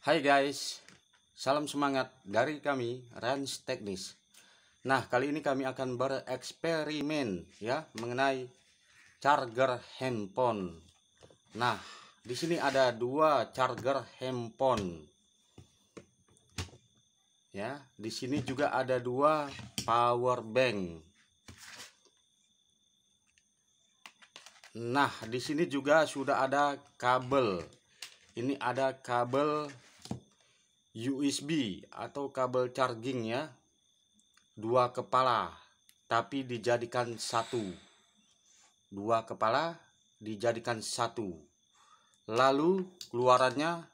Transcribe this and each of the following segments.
Hai guys, salam semangat dari kami Range Teknis. Nah, kali ini kami akan bereksperimen ya mengenai charger handphone. Nah, di sini ada dua charger handphone. Ya, di sini juga ada dua power bank. Nah, di sini juga sudah ada kabel. Ini ada kabel USB atau kabel charging ya dua kepala tapi dijadikan satu dua kepala dijadikan satu lalu keluarannya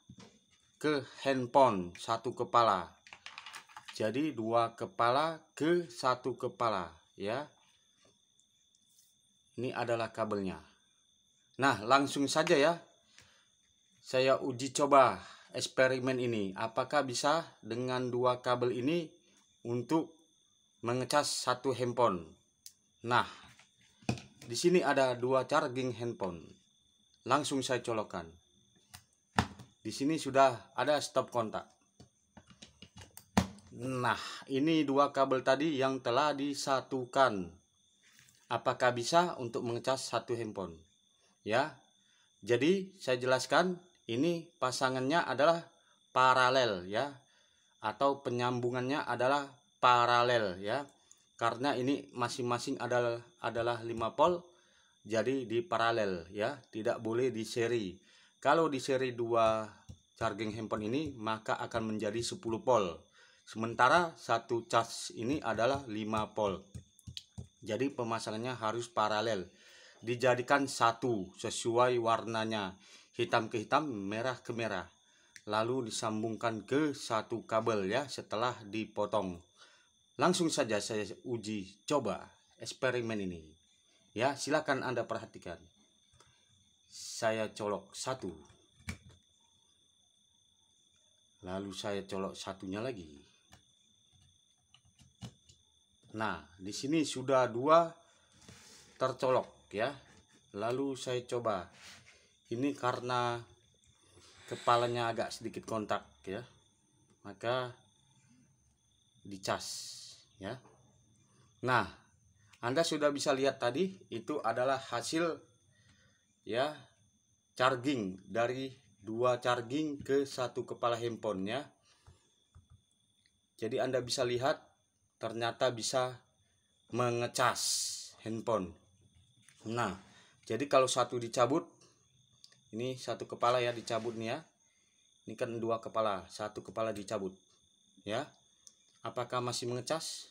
ke handphone satu kepala jadi dua kepala ke satu kepala ya ini adalah kabelnya nah langsung saja ya saya uji coba eksperimen ini apakah bisa dengan dua kabel ini untuk mengecas satu handphone nah di sini ada dua charging handphone langsung saya colokan di sini sudah ada stop kontak nah ini dua kabel tadi yang telah disatukan apakah bisa untuk mengecas satu handphone ya jadi saya jelaskan ini pasangannya adalah paralel ya atau penyambungannya adalah paralel ya karena ini masing-masing adalah adalah 5 pol jadi di paralel ya tidak boleh di seri kalau di seri 2 charging handphone ini maka akan menjadi 10 pol sementara satu charge ini adalah 5 pol jadi pemasangannya harus paralel dijadikan satu sesuai warnanya hitam ke hitam, merah ke merah. Lalu disambungkan ke satu kabel ya setelah dipotong. Langsung saja saya uji coba eksperimen ini. Ya, silakan Anda perhatikan. Saya colok satu. Lalu saya colok satunya lagi. Nah, di sini sudah dua tercolok ya. Lalu saya coba ini karena kepalanya agak sedikit kontak ya maka dicas ya nah anda sudah bisa lihat tadi itu adalah hasil ya charging dari dua charging ke satu kepala handphonenya jadi anda bisa lihat ternyata bisa mengecas handphone nah jadi kalau satu dicabut ini satu kepala ya dicabut nih ya ini kan dua kepala satu kepala dicabut ya apakah masih mengecas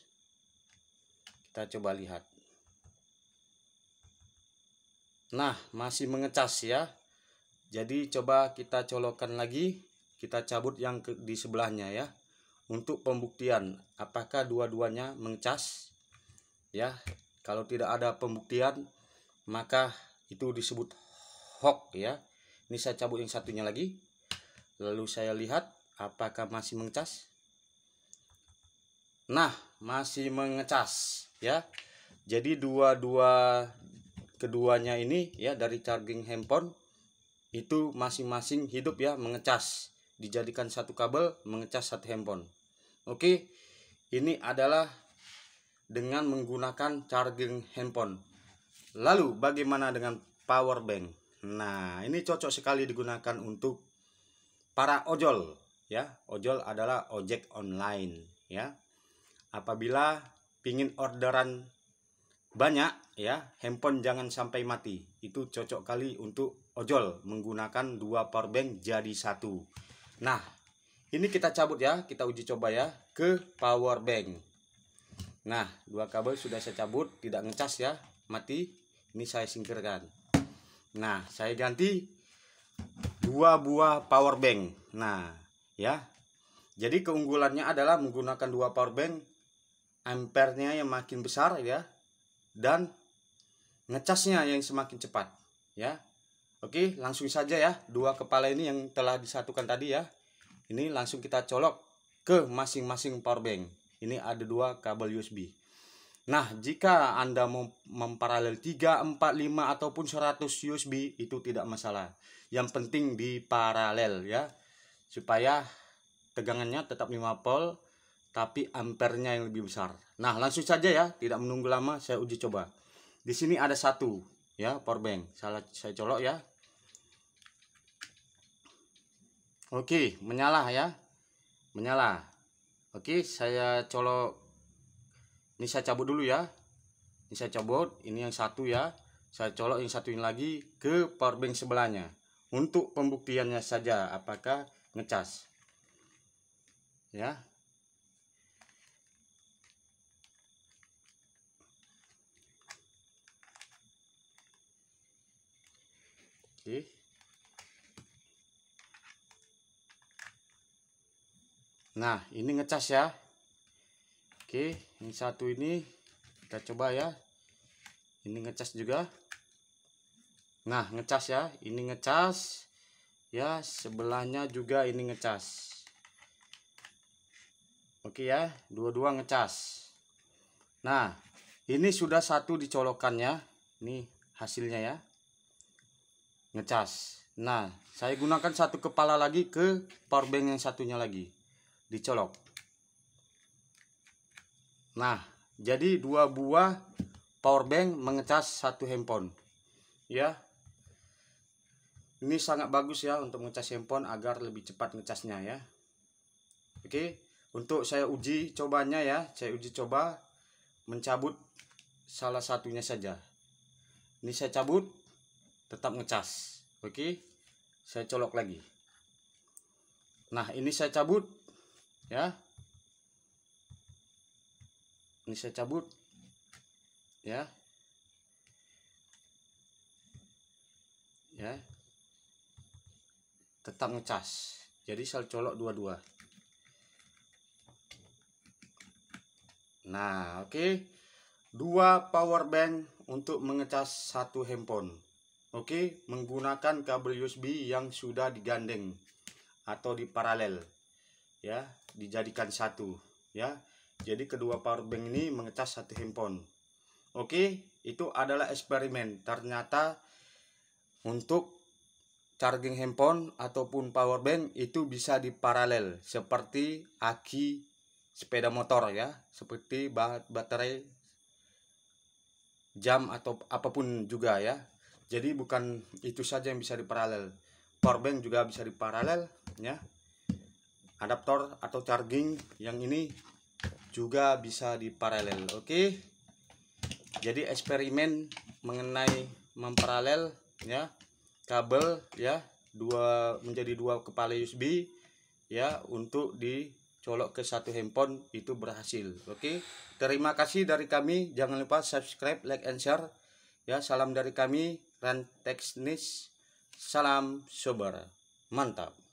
kita coba lihat nah masih mengecas ya jadi coba kita colokan lagi kita cabut yang ke, di sebelahnya ya untuk pembuktian apakah dua-duanya mengecas ya kalau tidak ada pembuktian maka itu disebut hoax ya ini saya cabut yang satunya lagi lalu saya lihat apakah masih mengecas nah masih mengecas ya jadi dua-dua keduanya ini ya dari charging handphone itu masing-masing hidup ya mengecas dijadikan satu kabel mengecas satu handphone oke ini adalah dengan menggunakan charging handphone lalu bagaimana dengan power bank Nah, ini cocok sekali digunakan untuk para ojol ya. Ojol adalah ojek online ya. Apabila pingin orderan banyak ya, handphone jangan sampai mati. Itu cocok kali untuk ojol menggunakan dua power bank jadi satu. Nah, ini kita cabut ya, kita uji coba ya ke power bank. Nah, dua kabel sudah saya cabut, tidak ngecas ya, mati. Ini saya singkirkan. Nah, saya ganti dua buah power bank. Nah, ya. Jadi keunggulannya adalah menggunakan dua power bank ampernya yang makin besar ya dan ngecasnya yang semakin cepat ya. Oke, langsung saja ya dua kepala ini yang telah disatukan tadi ya. Ini langsung kita colok ke masing-masing power bank. Ini ada dua kabel USB. Nah, jika Anda memparalel 3, 4, 5 ataupun 100 USB itu tidak masalah. Yang penting di paralel ya. Supaya tegangannya tetap 5 volt tapi ampernya yang lebih besar. Nah, langsung saja ya, tidak menunggu lama saya uji coba. Di sini ada satu ya power bank. Saya saya colok ya. Oke, menyala ya. Menyala. Oke, saya colok ini saya cabut dulu ya ini saya cabut ini yang satu ya saya colok yang satu ini lagi ke powerbank sebelahnya untuk pembuktiannya saja apakah ngecas ya Oke. Nah, ini ngecas ya. Oke, yang satu ini kita coba ya. Ini ngecas juga. Nah, ngecas ya. Ini ngecas. Ya, sebelahnya juga ini ngecas. Oke ya, dua-dua ngecas. Nah, ini sudah satu dicolokannya. Ini hasilnya ya. Ngecas. Nah, saya gunakan satu kepala lagi ke powerbank yang satunya lagi. Dicolok. Nah, jadi dua buah power bank mengecas satu handphone. Ya. Ini sangat bagus ya untuk mengecas handphone agar lebih cepat ngecasnya ya. Oke, untuk saya uji cobanya ya, saya uji coba mencabut salah satunya saja. Ini saya cabut tetap ngecas. Oke. Saya colok lagi. Nah, ini saya cabut ya ini saya cabut ya ya tetap ngecas jadi saya colok dua-dua nah oke okay. dua power bank untuk mengecas satu handphone oke okay. menggunakan kabel USB yang sudah digandeng atau diparalel ya dijadikan satu ya jadi kedua power bank ini mengecas satu handphone. Oke, itu adalah eksperimen. Ternyata untuk charging handphone ataupun power bank itu bisa diparalel seperti aki sepeda motor ya, seperti baterai jam atau apapun juga ya. Jadi bukan itu saja yang bisa diparalel. Power bank juga bisa diparalel ya adaptor atau charging yang ini juga bisa diparalel oke okay? jadi eksperimen mengenai memparalel ya kabel ya dua menjadi dua kepala USB ya untuk dicolok ke satu handphone itu berhasil oke okay? terima kasih dari kami jangan lupa subscribe like and share ya salam dari kami Ranteksnis salam sobar mantap